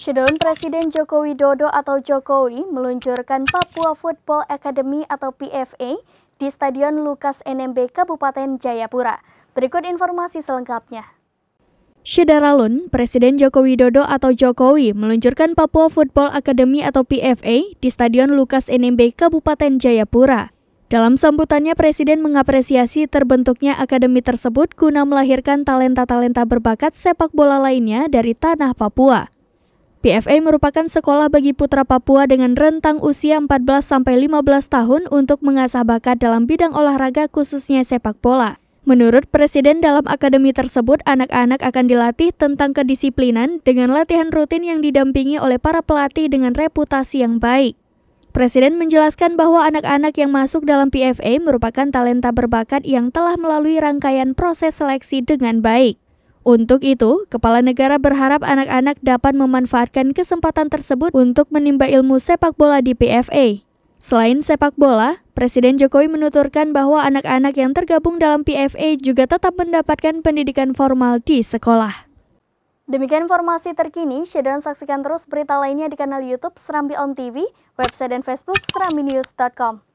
Sedon Presiden Joko Widodo atau Jokowi meluncurkan Papua Football Academy atau PFA di Stadion Lukas NMB Kabupaten Jayapura. Berikut informasi selengkapnya. Syedaralun, Presiden Joko Widodo atau Jokowi meluncurkan Papua Football Academy atau PFA di Stadion Lukas NMB Kabupaten Jayapura. Dalam sambutannya, Presiden mengapresiasi terbentuknya akademi tersebut guna melahirkan talenta-talenta berbakat sepak bola lainnya dari tanah Papua. PFA merupakan sekolah bagi putra Papua dengan rentang usia 14 sampai 15 tahun untuk mengasah bakat dalam bidang olahraga khususnya sepak bola. Menurut Presiden dalam akademi tersebut, anak-anak akan dilatih tentang kedisiplinan dengan latihan rutin yang didampingi oleh para pelatih dengan reputasi yang baik. Presiden menjelaskan bahwa anak-anak yang masuk dalam PFA merupakan talenta berbakat yang telah melalui rangkaian proses seleksi dengan baik. Untuk itu, kepala negara berharap anak-anak dapat memanfaatkan kesempatan tersebut untuk menimba ilmu sepak bola di PFA. Selain sepak bola, Presiden Jokowi menuturkan bahwa anak-anak yang tergabung dalam PFA juga tetap mendapatkan pendidikan formal di sekolah. Demikian informasi terkini, dan saksikan terus berita lainnya di kanal YouTube Serambi On TV, website dan Facebook serambinews.com.